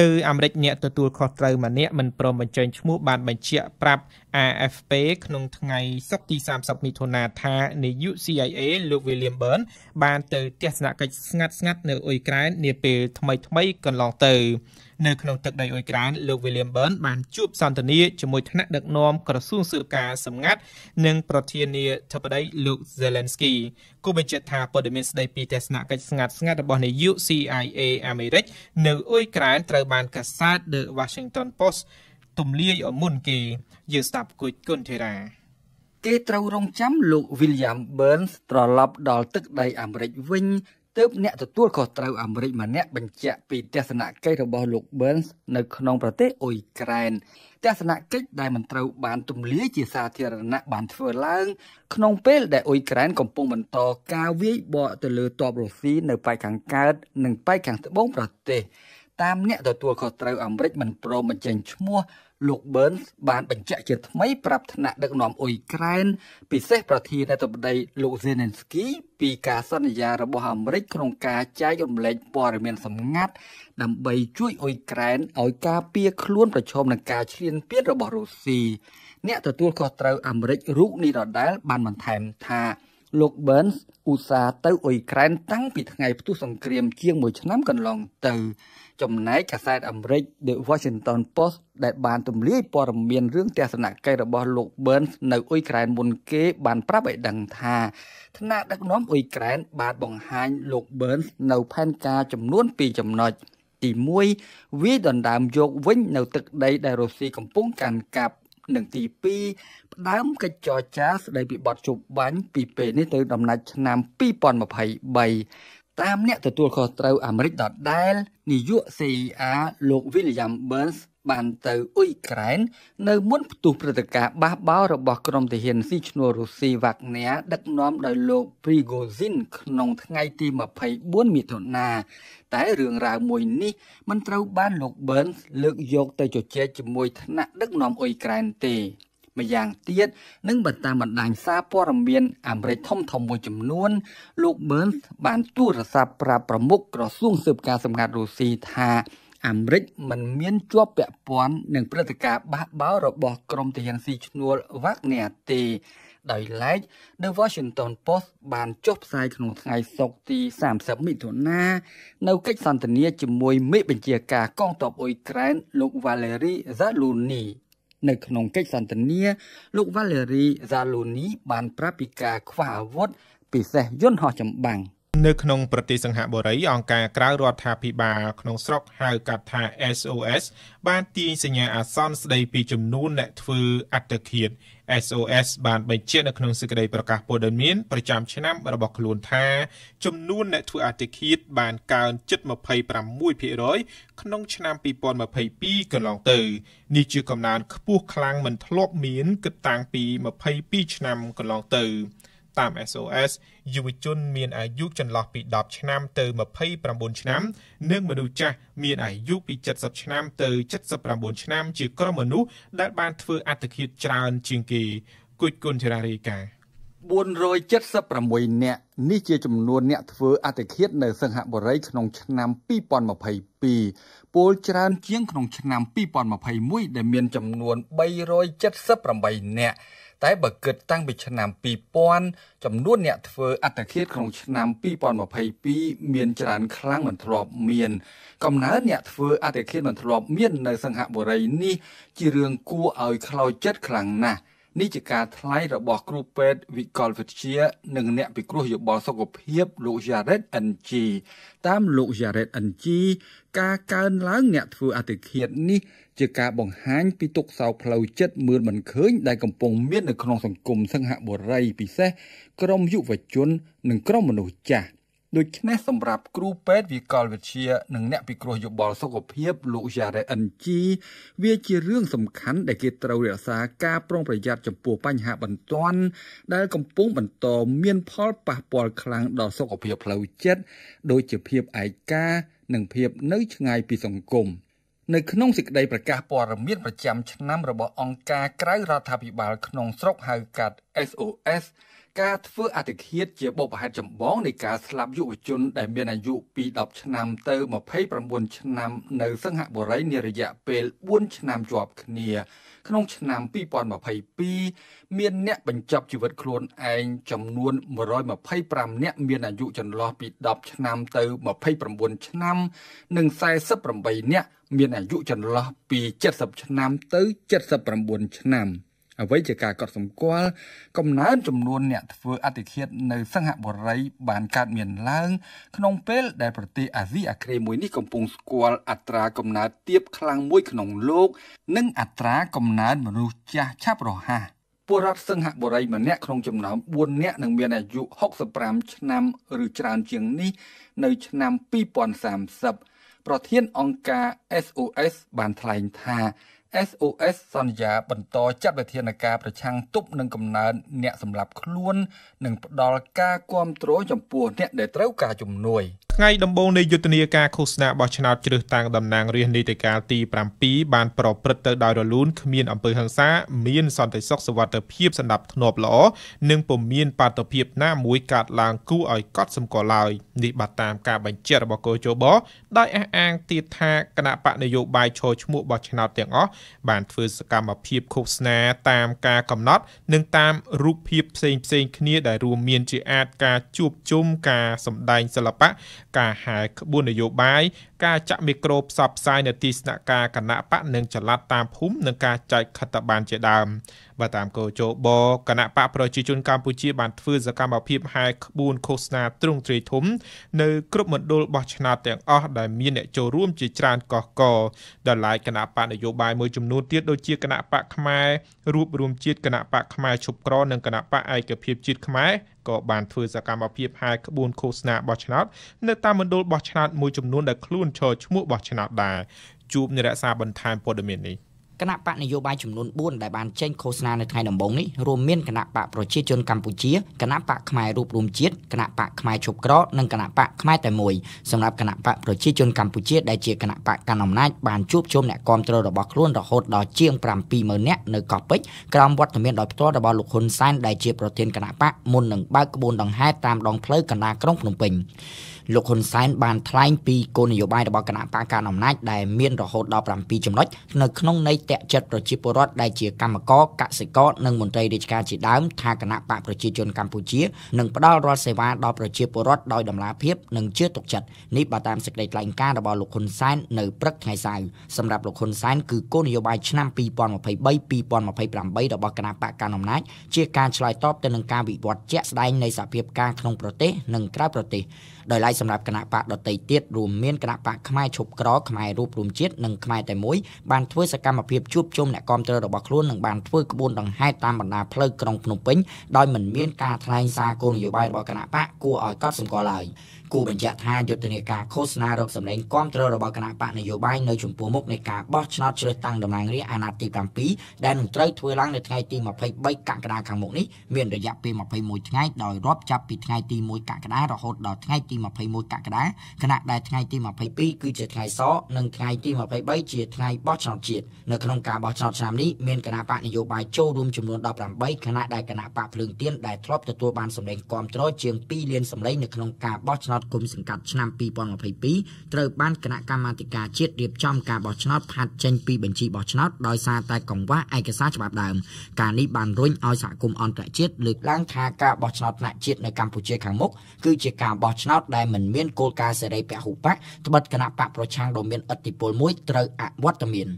នៅអាមេរិកអ្នកទទួលខុសត្រូវម្នាក់មិនព្រមបញ្ចេញឈ្មោះបានបញ្ជាក់ប្រាប់ AFP ក្នុងថ្ងៃសុក្រទី30មិថុនាថានាយក CIA លោក William Burn បានទៅទស្សនកិច្ចស្ងាត់ស្ងាត់នៅអ៊ុយក្រែននាពេលថ្មីថ្មីកន្លងទៅនៅក្នុងទឹកដីអ៊ុយក្រែនលោក William Burn បានជួបសន្ទនាជាមួយថ្នាក់ដឹកនាំក្រសួងសុខាសម្ងាត់និងប្រធានាធិបតីលោក Zelensky គូបញ្ជាក់ថាព័ត៌មានស្ដីពីទស្សនកិច្ចស្ងាត់ស្ងាត់របស់នាយក CIA អាមេរិកនៅអ៊ុយក្រែនត្រូវបានកាសែត The Washington Post ទម្លាយឲ្យមុនគេយើងស្ដាប់គួយគុនធីរ៉ាគេត្រូវរងចាំលោក William Burns ត្រឡប់ដល់ទឹកដីអាមេរិកវិញទើបអ្នកទទួលខុសត្រូវអាមេរិកម្នាក់បញ្ជាក់ពីទស្សនកិច្ចរបស់លោក Burns នៅក្នុងប្រទេសអ៊ុយក្រែនទស្សនកិច្ចដែលមិនត្រូវបានទម្លាយជាសាធារណៈបានធ្វើឡើងក្នុងពេលដែលអ៊ុយក្រែនកំពុងបន្តការវាយបកទៅលើទ័ពរុស្ស៊ីនៅប៉ែកខាងកើតនិងប៉ែកខាងត្បូងប្រទេសតាមអ្នកទទួលខុសត្រូវអាមេរិកមិនព្រមបញ្ចេញឈ្មោះលោកប៊ឺនបានបញ្ជាក់ជាថ្មីប្រាប់ថ្នាក់ដឹកនាំអ៊ុយក្រែន ពិសេសប្រធានាធិបតីលោកเซเลนស្គី ពីការសន្យារបស់អាមេរិកក្នុងការចែករំលែកព័ត៌មានសម្ងាត់ដើម្បីជួយអ៊ុយក្រែនឲ្យការពារខ្លួន ប្រឈមនឹងការឈ្លានពានរបស់រុស្ស៊ីអ្នកទទួលខុសត្រូវអាមេរិករូបនេះដដែល បានបន្ថែមថាលោក Burns ឧស្សាហ៍ទៅអ៊ុយក្រែនតាំងពីថ្ងៃផ្ទុះសង្គ្រាមជាង1ឆ្នាំកន្លងទៅ ចំណែកកាសែតអាមេរិក The Washington Post ដែលបានទម្លាយព័ត៌មានរឿងទស្សនកិច្ចរបស់លោក Burns នៅអ៊ុយក្រែនមុនគេបានប្រាប់ឲ្យដឹងថា ថ្នាក់ដឹកនាំអ៊ុយក្រែនបានបង្ហាញលោក Burns នៅផែនការចំនួន2ចំណុចទី1វាយដណ្ដើមយកវិញនៅទឹកដីដែលរុស្ស៊ីកំពុងកាន់កាប់និងទី2ផ្ដើមកិច្ចចរចាស្ដីពីបទជប់បាញ់ពីពេលនេះទៅដំណាច់ឆ្នាំ2023តាមអ្នកទទួលខុសត្រូវអាមេរិកដដែលនាយក CIA លោក William Burns បានទៅអ៊ុយក្រែននៅមុនផ្ទុះព្រឹត្តិការណ៍បះបោររបស់ក្រុមទាហានស៊ីឈ្នួលរុស្ស៊ីវ៉ាក់ណែដឹកនាំដោយលោក Prigozhin ក្នុងថ្ងៃទី24មិថុនាតែរឿងរ៉ាវមួយនេះមិនត្រូវបានលោក Burns លើកយកទៅជជែកជាមួយថ្នាក់ដឹកនាំអ៊ុយក្រែនទេម្យ៉ាងទៀតនឹងបើតាមបណ្ដាញសារព័ត៌មានអាមេរិកធំធំមួយចំនួន លោក Burns បានទូរស័ព្ទប្រាប់ប្រមុខក្រសួងស៊ើបការសម្ងាត់រុស្ស៊ីថាអាមេរិកមិនមានជាប់ពាក់ព័ន្ធនឹងព្រឹត្តិការណ៍បះបោររបស់ ក្រុមទាហានស៊ីឈ្នួល Wagner ទេដោយឡែក The Washington Post បានចុះផ្សាយក្នុងថ្ងៃសុក្រទី30មិថុនានៅកិច្ចសន្ទនាជាមួយមេបញ្ជាការកងទ័ពអ៊ុយក្រែន លោក Valery Zaluzhnyi នៅក្នុងកិច្ចសន្ទនាលោក Valery Zaloni បាន ប្រាប់ពីការខ្វះអាវុធពិសេសយន្តហោះចម្បាំងនៅក្នុងប្រទេសសង្ហបុរីអង្គការក្រៅរដ្ឋាភិបាលក្នុងស្រុកហៅកាត់ថា SOS បានទាញសញ្ញាអាសន្នស្ដីពីចំនួនអ្នកធ្វើអត្តឃាត SOS បានបញ្ជាក់នៅក្នុងសេចក្តីប្រកាសព័ត៌មានប្រចាំឆ្នាំរបស់ខ្លួនថាចំនួនអ្នកធ្វើអត្តឃាតបានកើនជិត26%ក្នុងឆ្នាំ2022កន្លងទៅនេះជាកំណើនខ្ពស់ខ្លាំងមិនធ្លាប់មានគិតតាំងពី22ឆ្នាំកន្លងទៅ។តាម SOS យុវជន មានអាយុចន្លោះពី10ឆ្នាំទៅ29ឆ្នាំនិងមនុស្សចាស់មានអាយុពី70ឆ្នាំទៅ79ឆ្នាំ ជាក្រុមមនុស្សដែលបានធ្វើអត្តឃាតច្រើនជាងគេគុជគុណចរារីកា476នាក់នេះជាចំនួនអ្នកធ្វើអត្តឃាតនៅសិង្ហបុរីក្នុងឆ្នាំ2022ពលច្រើនជាងក្នុងឆ្នាំ2021ដែលមាន ចំនួន378នាក់តែបើគិតតាំងពីឆ្នាំ2000ចំនួនអ្នកធ្វើ អត្តឃាតក្នុងឆ្នាំ2022មានច្រើនខ្លាំងមិនធ្លាប់មានកំណើនអ្នកធ្វើអត្តឃាតមិនធ្លាប់មាននៅសង្ហបុរីនេះជារឿងគួរឲ្យខ្លោចចិត្តខ្លាំងណាស់នេះជាការថ្លែងរបស់គ្រូពេទ្យវិកលវិទ្យានិងអ្នកពិគ្រោះយោបល់សុខភាពលោក Jared NG តាមលោក Jared NG ការកើនឡើងអ្នកធ្វើអតិឃាត នេះ ជាការបង្ហាញពីទុកសោកផ្លូវចិត្តមើលមិនឃើញដែលកំពុងមាននៅក្នុងសង្គមសង្ហបុរីពិសេសក្រុមយុវជននិងក្រុមមនុស្សចាស់។ដូច្នេះសម្រាប់គ្រូពេទ្យវិកលវិទ្យានិងអ្នកពិគ្រោះយោបល់សុខភាពលោក Jared NG វាជារឿងសំខាន់ដែលគេត្រូវរក្សាការប្រុងប្រយ័ត្នចំពោះបញ្ហាបន្ទាន់ ដែលកំពុងបន្តមាន ផលប៉ះពាល់ខ្លាំងដល់សុខភាពផ្លូវចិត្តដូចជាភាពឯកានិងភាពនៅ ឆ្ងាយពីសង្គមនៅក្នុងសេចក្តីប្រកាសព័ត៌មានប្រចាំ ឆ្នាំរបស់អង្គការក្រៅរដ្ឋាភិបាលក្នុងស្រុកហៅកាត់ SOS ការធ្វើអតិឃាតជាបុព្វហេតុចម្បងនៃការស្លាប់យុវជនដែលមានអាយុពី10ឆ្នាំទៅ29ឆ្នាំនៅសិង្ហបុរីនារយៈពេល4ឆ្នាំជាប់គ្នា ក្នុងឆ្នាំ2022មានអ្នកបញ្ចប់ជីវិតខ្លួនឯងចំនួន125អ្នកមានអាយុចន្លោះពី10ឆ្នាំទៅ29ឆ្នាំ និង48អ្នកមានអាយុចន្លោះពី70ឆ្នាំទៅ79ឆ្នាំ។អ្វីជាការកត់សម្គាល់កំណើនចំនួនអ្នកធ្វើអតិធិធនៅសង្ហបុរីបានកើតមានឡើងក្នុងពេលដែលប្រទេសអាស៊ីអាគ្នេយ៍មួយនេះកំពុងស្គាល់អត្រាកំណើនទាបខ្លាំងមួយក្នុងលោក និងអត្រាកំណើនមនុស្សចាស់ឆាប់រហ័សពលរដ្ឋសង្ហបុរីម្នាក់ក្នុងចំណោម4នាក់នឹងមានអាយុ65ឆ្នាំឬច្រើនជាងនេះនៅឆ្នាំ2030ប្រធានអង្គការ SOS បានថ្លែងថា SOS សន្យា បន្តចាត់វិធានការប្រឆាំងទប់នឹងកំណើនអ្នកសម្លាប់ខ្លួននិងផ្ដល់ការគាំទ្រចំពោះអ្នកដែលត្រូវការជំនួយ។ថ្ងៃដំបូងនៃយុទ្ធនាការឃោសនាបោះឆ្នោតជ្រើសតាំងតំណាងរាស្ត្រនីតិកាលទី7បានប្រព្រឹត្តទៅដោយរលូនគ្មានអំពើហិង្សាមានសន្តិសុខសុវត្ថិភាពសណ្ដាប់ធ្នាប់ល្អនិងពុំមានបាតុភិបណាមួយកាត់ឡើងគួរឲ្យកត់សម្គាល់ឡើយនេះបាត់តាមការបញ្ជារបស់កោជបដោយអះអាងទៀតថាគណៈបកនយោបាយឈរឈ្មោះបោះឆ្នោតទាំងអស់បានធ្វើសកម្មភាពឃោសនាតាមការកំណត់ និងតាមរូបភាពផ្សេងៗគ្នាដែលរួមមានជាអាចការជួបជុំការសម្ដែងសិល្បៈការហែក្បួននយោបាយការចាក់មីក្រូផ្សព្វផ្សាយនៅទីស្នាក់ការគណៈបកនិងចល័តតាមភូមិនិងការចែកខិត្តបានជាដើមបើតាមកោជបគណៈបកប្រជាជនកម្ពុជាបានធ្វើសកម្មភាពហែក្បួនឃោសនាទ្រង់ទ្រាយធំនៅគ្រប់មណ្ឌលបោះឆ្នោតទាំងអស់ដែលមានអ្នកចូលរួមជាច្រើនកកកដល់ឡាយគណៈបកនយោបាយមួយចំនួនទៀតដូចជាគណៈបកខ្មែររួបរួមជាតិគណៈបកខ្មែរឈប់ក្រនិងគណៈបកឯកភាពជាតិខ្មែរក៏បានធ្វើសកម្មភាពហែក្បួនឃោសនាបោះឆ្នោតនៅតាមមណ្ឌលបោះឆ្នោតមួយចំនួនដែលខ្លួនឈរឈ្មោះបោះឆ្នោតដែរជួបនិរក្សាបន្ថែមព័ត៌មាននេះគណៈបកនយោបាយចំនួន4ដែលបានចេញឃោសនានៅថ្ងៃដំបូងនេះរួមមានគណៈបកប្រជាជនកម្ពុជាគណៈបកខ្មែររួបរวมជាតិគណៈបកខ្មែរឈប់ក្រនិងគណៈបកខ្មែរតែមួយសម្រាប់គណៈបកប្រជាជនកម្ពុជាដែលជាគណៈបកកណ្ដាលអំណាចបានជួបជុំអ្នកគាំទ្ររបស់ខ្លួនរហូតដល់ជាង70000នាក់នៅកោះពេជ្រក្រោមវត្តមានដោយផ្ទាល់របស់លោកហ៊ុនសែនដែលជាប្រធានគណៈបកមុននឹងបើកក្បួនដង្ហែតាមដងផ្លូវកណ្ដាលក្រុងភ្នំពេញលោកហ៊ុនសែនបានថ្លែងពីគោលនយោបាយរបស់គណៈបកការអំណាចដែលមានរហូតដល់7ចំណុចនៅក្នុងន័យតេជិតប្រជាពលរដ្ឋដែលជាកម្មករកសិករនិងមន្ត្រីរាជការជាដើមថាគណៈបកប្រជាជនកម្ពុជានឹងផ្ដល់រាល់សេវាដល់ប្រជាពលរដ្ឋដោយតម្លាភាពនិងជឿទុកចិត្តនេះបើតាមសេចក្តីថ្លែងការណ៍របស់លោកហ៊ុនសែននៅព្រឹកថ្ងៃសៅរ៍សម្រាប់លោកហ៊ុនសែនគឺគោលនយោបាយឆ្នាំ2023-2028របស់គណៈបកកណ្ដាលអំណាចជាការឆ្លើយតបទៅនឹងការវិវត្តជាក់ស្ដែងនៃសភាពការក្នុងប្រទេសនិងក្រៅប្រទេសដោយឡែកចសម្រាប់គណៈបកដតីទៀតរួមមានគណៈបកខ្មែរឈប់ក្រខ្មែររូបរួមជាតិនិងខ្មែរតែមួយបានធ្វើសកម្មភាពជួបជុំអ្នកគាំទ្ររបស់ខ្លួននិងបានធ្វើក្បួនដង្ហែតាមបណ្ដាផ្លូវក្រុងភ្នំពេញដោយមិនមានការថ្លែងសារគោលនយោបាយរបស់គណៈបកគួរឲ្យកត់សម្គាល់ឡើយគូបញ្ជាក់ថាយុទ្ធនាការឃោសនារកសម្លេងគាំទ្ររបស់គណៈបកនយោបាយនៅចំពោះមុខនៃការបោះឆ្នោតជ្រើសតាំងតំណាងរាស្ត្រអាណត្តិទី7ដែលនឹងត្រូវធ្វើឡើងនៅថ្ងៃទី23កក្កដាខាងមុខនេះមានរយៈពេល21ថ្ងៃដោយរាប់ចាប់ពីថ្ងៃទី1កក្កដារហូតដល់ថ្ងៃទី21កក្កដាខណៈដែលថ្ងៃទី22គឺជាថ្ងៃសរនិងថ្ងៃទី23ជាថ្ងៃបោះឆ្នោតជាតិនៅក្នុងការបោះឆ្នោតឆ្នាំនេះមានគណៈបកនយោបាយចូលរួមចំនួន18ខណៈដែលគណៈបកភ្លើងទៀនដែលធ្លាប់ទទួលបានសម្លេងគាំទ្រជាង2លានសម្លេងនៅក្នុងការបោះឆ្នោតប់គុំសង្កាត់ឆ្នាំ2022ត្រូវបានគណៈកម្មាធិការជាតិរៀបចំការបោះឆ្នោតផាត់ចេញពីបញ្ជីបោះឆ្នោតដោយសារតែកង្វះឯកសារច្បាប់ដើមការនេះបានរុញឲ្យសហគមន៍អន្តរជាតិលើកឡើងថាការបោះឆ្នោតថ្នាក់ជាតិនៅកម្ពុជាខាងមុខគឺជាការបោះឆ្នោត ដែលមិនមានគោលការណ៍សេរីពហុបកត្បិតគណៈបកប្រឆាំងដ៏មានឥទ្ធិពលមួយត្រូវអវត្តមាន